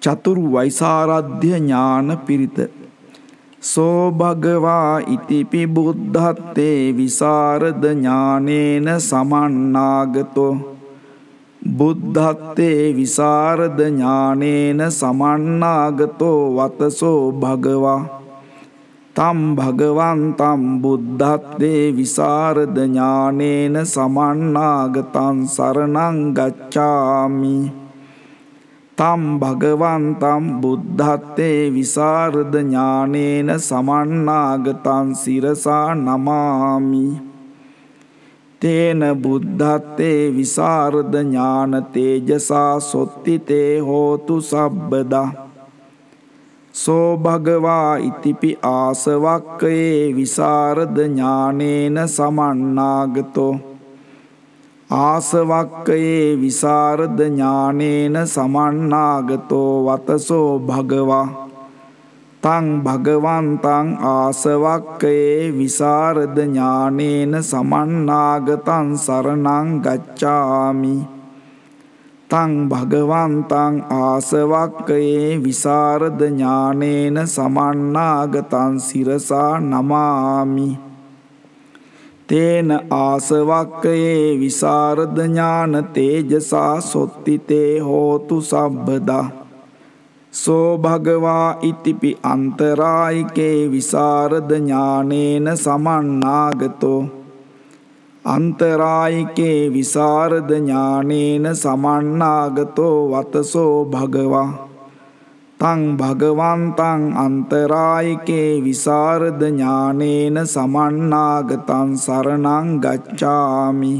චතුරු වෛසාරද්ධ්‍ය ඥාන පිරිත සෝ භගවා ඉතිපි බුද්ධත්තේ විසරද ඥානේන සමන්නාගතෝ බුද්ධත්තේ විසරද ඥානේන සමන්නාගතෝ වතසෝ භගවා තම් භගවන්තම් බුද්ධත්තේ විසරද ඥානේන සමන්නාගතං සරණං ගච්ඡාමි තම් භගවන්තම් බුද්ධත්තේ විසාරද ඥානේන සමන්නාගතන් සිරසා නමාමි. තේන බුද්ධත්තේ විසාරද ඥාන තේජසා සොත්තිතේ හෝතු සබ්බදා. සෝ භගවා ඉතිපි ආසවක්කයේ විසාරද ඥානේන සමන්නාගතෝ. ආසවක්කයේ විසාරද ඥානේන සමන්නාගතෝ වතසෝ භගවා තං භගවන්තං ආසවක්කයේ විසාරද ඥානේන සමන්නාගතං සරණං ගච්ඡාමි තං භගවන්තං ආසවක්කයේ විසාරද ඥානේන සමන්නාගතං සිරසා නමාමි තේන ආසවක්කයේ විසාරධඥාන තේජසා සොත්තිතේ හෝතු සබ්බදා. සෝභගවා ඉතිපි අන්තරායිකේ විසාරධඥානේන සමන්නාගතෝ. අන්තරායිකේ විසාරධඥානේන සමන්නාගතෝ වතසෝ භගවා. තං භගවන්තං අන්තරායිකේ විසරද ඥානේන සමන්නාගතං සරණං ගච්ඡාමි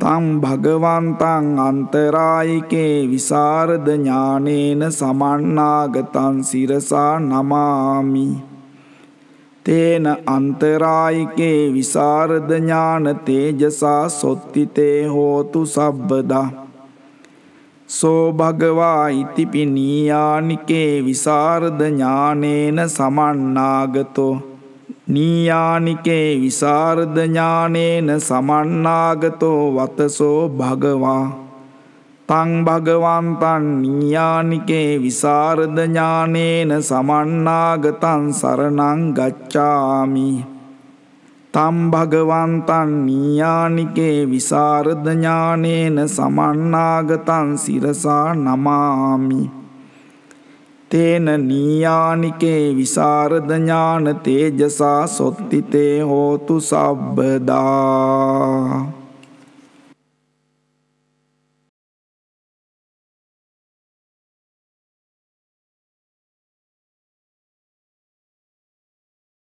තං භගවන්තං අන්තරායිකේ විසරද ඥානේන සමන්නාගතං සිරසා නමාමි තේන අන්තරායිකේ විසරද ඥාන තේජසා සොත්තිතේ හෝතු සබ්බදා සෝභගවා ඉතිපිනීයානිකේ විසාර්ධඥානේන සමන්නාගතෝ නීයානිකේ විසාර්ධඥානේන සමන්නාගතෝ වතසෝ භගවා තං භගවන්තන් නීයානිකේ විසාර්ධඥානේන සමන්නාගතන් සරණං ගච්ඡාමි තම් භගවන්තන් නීයානිකේ විසාරධඥානේන සමන්නාගතන් සිරසා නමාමි. තේන නීයානිකේ විසාරධඥාන තේජසා සොත්තිතේ හෝතු සබ්බදා.